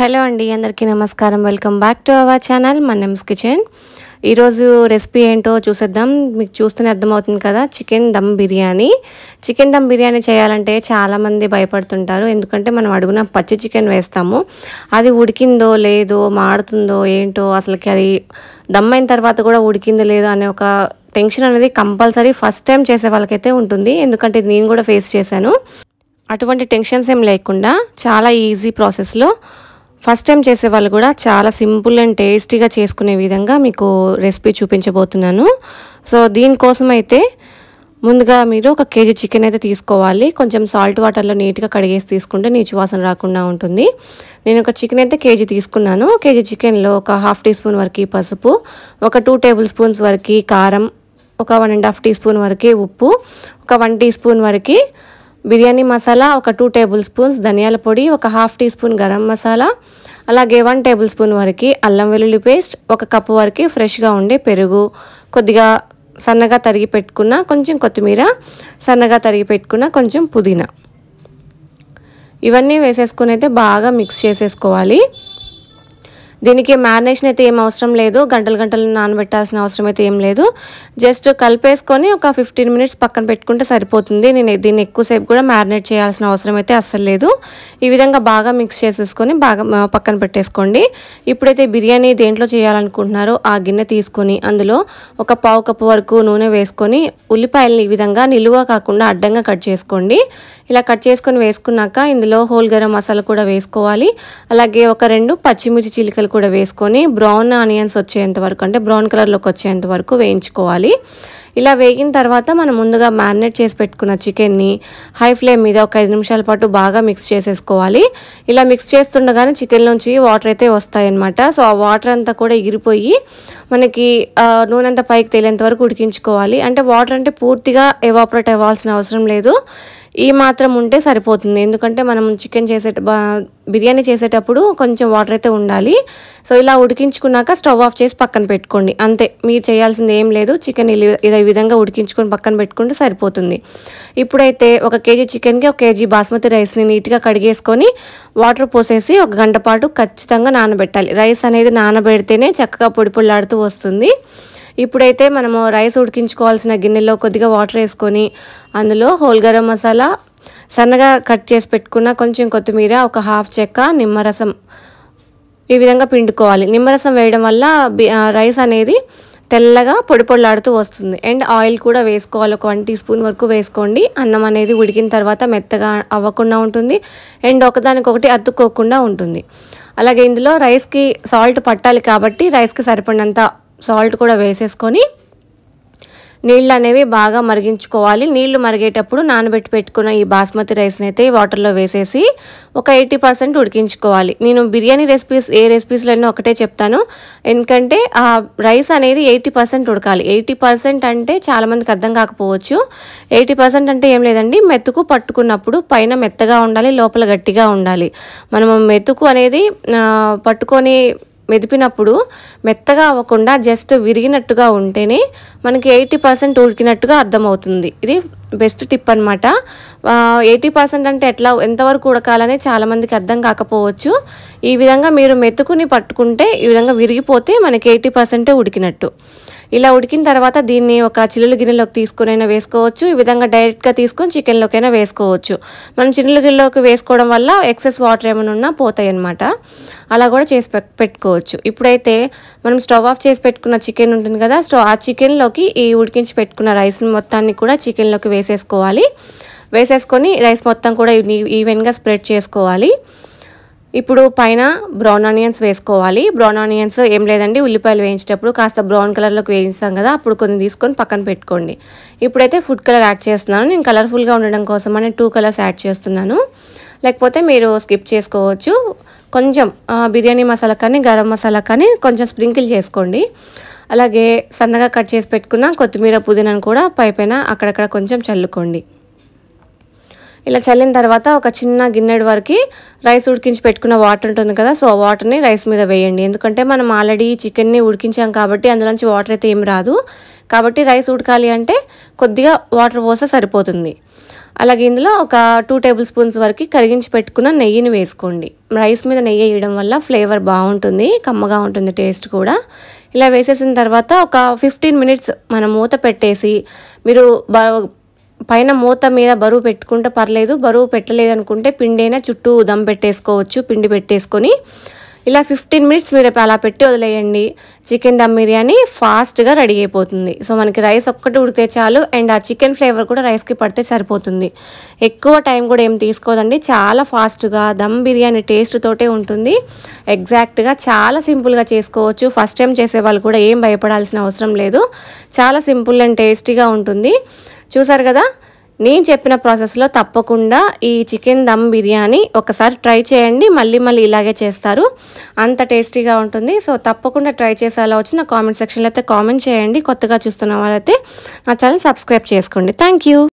hello అండి అందరికీ నమస్కారం welcome back to our channel Mannam's kitchen ఈరోజు రెసిపీ ఏంటో చూసేద్దాం మీకు చూస్తేనే అర్థమవుతుంది కదా చికెన్ దమ్ బిర్యానీ చికెన్ దమ్ బిర్యానీ చేయాలంటే చాలామంది భయపడుతుంటారు ఎందుకంటే మనం అడుగున పచ్చి చికెన్ వేస్తాము అది ఉడికిందో లేదో మాడుతుందో ఏంటో అసలుకి అది దమ్ అయిన తర్వాత కూడా ఉడికిందో లేదో అనే ఒక టెన్షన్ అనేది కంపల్సరీ ఫస్ట్ టైం చేసే వాళ్ళకైతే ఉంటుంది ఎందుకంటే నేను కూడా ఫేస్ చేశాను అటువంటి టెన్షన్స్ ఏం లేకుండా చాలా ఈజీ ప్రాసెస్లో ఫస్ట్ టైం చేసే వాళ్ళు కూడా చాలా సింపుల్ అండ్ టేస్టీగా చేసుకునే విధంగా మీకు రెసిపీ చూపించబోతున్నాను సో దీనికోసం అయితే ముందుగా మీరు ఒక కేజీ చికెన్ అయితే తీసుకోవాలి కొంచెం సాల్ట్ వాటర్లో నీట్గా కడిగేసి తీసుకుంటే నీచు వాసన రాకుండా ఉంటుంది నేను ఒక చికెన్ అయితే కేజీ తీసుకున్నాను కేజీ చికెన్లో ఒక హాఫ్ టీ స్పూన్ వరకు పసుపు ఒక టూ టేబుల్ స్పూన్స్ వరకు కారం ఒక one and half teaspoon వరకు ఉప్పు ఒక వన్ టీ స్పూన్ వరకు బిర్యానీ మసాలా ఒక టూ టేబుల్ స్పూన్స్ ధనియాల పొడి ఒక half teaspoon garam masala అలాగే వన్ టేబుల్ స్పూన్ వరకు అల్లం వెల్లుల్లి పేస్ట్ ఒక కప్పు వరకు ఫ్రెష్గా ఉండే పెరుగు కొద్దిగా సన్నగా తరిగి పెట్టుకున్న కొంచెం కొత్తిమీర సన్నగా తరిగి పెట్టుకున్న కొంచెం పుదీనా ఇవన్నీ వేసేసుకుని అయితే బాగా మిక్స్ చేసేసుకోవాలి దీనికి మ్యారినేషన్ అయితే ఏం అవసరం లేదు గంటలు గంటలు నానబెట్టాల్సిన అవసరం అయితే ఏం లేదు జస్ట్ కలిపేసుకొని ఒక ఫిఫ్టీన్ మినిట్స్ పక్కన పెట్టుకుంటే సరిపోతుంది నేను దీన్ని ఎక్కువసేపు కూడా మ్యారినేట్ చేయాల్సిన అవసరం అయితే అస్సలు లేదు ఈ విధంగా బాగా మిక్స్ చేసేసుకొని బాగా పక్కన పెట్టేసుకోండి ఇప్పుడైతే బిర్యానీ దేంట్లో చేయాలనుకుంటున్నారో ఆ గిన్నె తీసుకొని అందులో ఒక పావు కప్పు వరకు నూనె వేసుకొని ఉల్లిపాయలని ఈ విధంగా నిలువ కాకుండా అడ్డంగా కట్ చేసుకోండి ఇలా కట్ చేసుకొని వేసుకున్నాక ఇందులో హోల్ గరం మసాలా కూడా వేసుకోవాలి అలాగే ఒక రెండు పచ్చిమిర్చి చిలికలు ఆయిల్ కూడా వేసుకొని బ్రౌన్ ఆనియన్స్ వచ్చేంత వరకు అంటే బ్రౌన్ కలర్లోకి వచ్చేంత వరకు వేయించుకోవాలి ఇలా వేగిన తర్వాత మనం ముందుగా మ్యారినేట్ చేసి పెట్టుకున్న చికెన్ని హై ఫ్లేమ్ మీద ఒక ఐదు నిమిషాల పాటు బాగా మిక్స్ చేసేసుకోవాలి ఇలా మిక్స్ చేస్తుండగానే చికెన్ నుంచి వాటర్ అయితే వస్తాయన్నమాట సో ఆ వాటర్ అంతా కూడా ఎగిరిపోయి మనకి నూనె అంతా పైకి తేలేంత వరకు ఉడికించుకోవాలి అంటే వాటర్ అంటే పూర్తిగా ఎవాపరేట్ అవ్వాల్సిన అవసరం లేదు ఈ మాత్రం ఉంటే సరిపోతుంది ఎందుకంటే మనం చికెన్ చేసే బిర్యానీ చేసేటప్పుడు కొంచెం వాటర్ అయితే ఉండాలి సో ఇలా ఉడికించుకున్నాక స్టవ్ ఆఫ్ చేసి పక్కన పెట్టుకోండి అంతే మీరు చేయాల్సింది ఏం లేదు చికెన్ ఇదే విధంగా ఉడికించుకొని పక్కన పెట్టుకుంటే సరిపోతుంది ఇప్పుడైతే ఒక కేజీ చికెన్కి ఒక కేజీ బాస్మతి రైస్ని నీట్గా కడిగేసుకొని వాటర్ పోసేసి ఒక గంట పాటు ఖచ్చితంగా నానబెట్టాలి రైస్ అనేది నానబెడితేనే చక్కగా పొడి పొడిలాడుతూ వస్తుంది ఇప్పుడైతే మనము రైస్ ఉడికించుకోవాల్సిన గిన్నెలో కొద్దిగా వాటర్ వేసుకొని అందులో హోల్ గరం మసాలా సన్నగా కట్ చేసి పెట్టుకున్న కొంచెం కొత్తిమీర ఒక హాఫ్ చెక్క నిమ్మరసం ఈ విధంగా పిండుకోవాలి నిమ్మరసం వేయడం వల్ల రైస్ అనేది తెల్లగా పొడి వస్తుంది అండ్ ఆయిల్ కూడా వేసుకోవాలి ఒక వన్ టీ స్పూన్ వరకు వేసుకోండి అన్నం అనేది ఉడికిన తర్వాత మెత్తగా అవ్వకుండా ఉంటుంది అండ్ ఒకదానికొకటి అతుక్కోకుండా ఉంటుంది అలాగే ఇందులో రైస్కి సాల్ట్ పట్టాలి కాబట్టి రైస్కి సరిపడినంత సాల్ట్ కూడా వేసేసుకొని నీళ్ళు అనేవి బాగా మరిగించుకోవాలి నీళ్లు మరిగేటప్పుడు నానబెట్టి పెట్టుకున్న ఈ బాస్మతి రైస్ని అయితే ఈ వాటర్లో వేసేసి ఒక ఎయిటీ పర్సెంట్ ఉడికించుకోవాలి నేను బిర్యానీ రెసిపీస్ ఏ రెసిపీస్లైనా ఒకటే చెప్తాను ఎందుకంటే ఆ రైస్ అనేది ఎయిటీ పర్సెంట్ ఉడకాలి ఎయిటీ పర్సెంట్ అంటే చాలామందికి అర్థం కాకపోవచ్చు ఎయిటీ పర్సెంట్ అంటే ఏం లేదండి మెతుకు పట్టుకున్నప్పుడు పైన మెత్తగా ఉండాలి లోపల గట్టిగా ఉండాలి మనం మెతుకు అనేది పట్టుకొని మెదిపినప్పుడు మెత్తగా అవ్వకుండా జస్ట్ విరిగినట్టుగా ఉంటేనే మనకి ఎయిటీ పర్సెంట్ ఉడికినట్టుగా అర్థమవుతుంది ఇది బెస్ట్ టిప్ అనమాట ఎయిటీ పర్సెంట్ అంటే ఎట్లా ఎంతవరకు ఉడకాలని చాలామందికి అర్థం కాకపోవచ్చు ఈ విధంగా మీరు మెతుకుని పట్టుకుంటే ఈ విధంగా విరిగిపోతే మనకి ఎయిటీ పర్సెంటే ఉడికినట్టు ఇలా ఉడికిన తర్వాత దీన్ని ఒక చిల్లుల గిన్నెలోకి తీసుకునైనా వేసుకోవచ్చు ఈ విధంగా డైరెక్ట్గా తీసుకొని చికెన్లోకైనా వేసుకోవచ్చు మనం చిల్లులు గిన్నెలోకి వేసుకోవడం వల్ల ఎక్సెస్ వాటర్ ఏమైనా ఉన్నా పోతాయి అనమాట అలా కూడా చేసి పెట్టుకోవచ్చు ఇప్పుడైతే మనం స్టవ్ ఆఫ్ చేసి పెట్టుకున్న చికెన్ ఉంటుంది కదా స్టవ్ ఆ చికెన్లోకి ఈ ఉడికించి పెట్టుకున్న రైస్ మొత్తాన్ని కూడా చికెన్లోకి వేసేసుకోవాలి వేసేసుకొని రైస్ మొత్తం కూడా ఈవెన్గా స్ప్రెడ్ చేసుకోవాలి ఇప్పుడు పైన బ్రౌన్ ఆనియన్స్ వేసుకోవాలి బ్రౌన్ ఆనియన్స్ ఏం లేదండి ఉల్లిపాయలు వేయించేటప్పుడు కాస్త బ్రౌన్ కలర్లోకి వేయిస్తాం కదా అప్పుడు కొన్ని తీసుకొని పక్కన పెట్టుకోండి ఇప్పుడైతే ఫుడ్ కలర్ యాడ్ చేస్తున్నాను నేను కలర్ఫుల్గా ఉండడం కోసం అనే టూ కలర్స్ యాడ్ చేస్తున్నాను లేకపోతే మీరు స్కిప్ చేసుకోవచ్చు కొంచెం బిర్యానీ మసాలా కానీ గరం మసాలా కానీ కొంచెం స్ప్రింకిల్ చేసుకోండి అలాగే సన్నగా కట్ చేసి పెట్టుకున్న కొత్తిమీర పుదీనాను కూడా పైపైన అక్కడక్కడ కొంచెం చల్లుకోండి ఇలా చల్లిన తర్వాత ఒక చిన్న గిన్నెడు వరకు రైస్ ఉడికించి పెట్టుకున్న వాటర్ ఉంటుంది కదా సో ఆ వాటర్ని రైస్ మీద వేయండి ఎందుకంటే మనం ఆల్రెడీ చికెన్ని ఉడికించాం కాబట్టి అందులో నుంచి వాటర్ అయితే ఏం రాదు కాబట్టి రైస్ ఉడకాలి అంటే కొద్దిగా వాటర్ పోసే సరిపోతుంది అలాగే ఇందులో ఒక టూ టేబుల్ స్పూన్స్ వరకు కరిగించి పెట్టుకున్న నెయ్యిని వేసుకోండి రైస్ మీద నెయ్యి వేయడం వల్ల ఫ్లేవర్ బాగుంటుంది కమ్మగా ఉంటుంది టేస్ట్ కూడా ఇలా వేసేసిన తర్వాత ఒక ఫిఫ్టీన్ మినిట్స్ మనం మూత పెట్టేసి మీరు పైన మూత మీద బరువు పెట్టుకుంటే పర్లేదు బరువు పెట్టలేదు అనుకుంటే పిండైనా చుట్టూ దమ్ పెట్టేసుకోవచ్చు పిండి పెట్టేసుకొని ఇలా ఫిఫ్టీన్ మినిట్స్ మీరు అలా పెట్టి వదిలేయండి చికెన్ దమ్ బిర్యానీ ఫాస్ట్గా రెడీ అయిపోతుంది సో మనకి రైస్ ఒక్కటి ఉడితే చాలు అండ్ ఆ చికెన్ ఫ్లేవర్ కూడా రైస్కి పడితే సరిపోతుంది ఎక్కువ టైం కూడా ఏం తీసుకోదండి చాలా ఫాస్ట్గా దమ్ బిర్యానీ టేస్ట్ తోటే ఉంటుంది ఎగ్జాక్ట్గా చాలా సింపుల్గా చేసుకోవచ్చు ఫస్ట్ టైం చేసే వాళ్ళు కూడా ఏం భయపడాల్సిన అవసరం లేదు చాలా సింపుల్ అండ్ టేస్టీగా ఉంటుంది చూసారు కదా నేను చెప్పిన ప్రాసెస్లో తప్పకుండా ఈ చికెన్ దమ్ బిర్యానీ ఒకసారి ట్రై చేయండి మళ్ళీ మళ్ళీ ఇలాగే చేస్తారు అంత టేస్టీగా ఉంటుంది సో తప్పకుండా ట్రై చేసేలా నా కామెంట్ సెక్షన్లో అయితే కామెంట్ చేయండి కొత్తగా చూస్తున్న వాళ్ళైతే నా ఛానల్ సబ్స్క్రైబ్ చేసుకోండి థ్యాంక్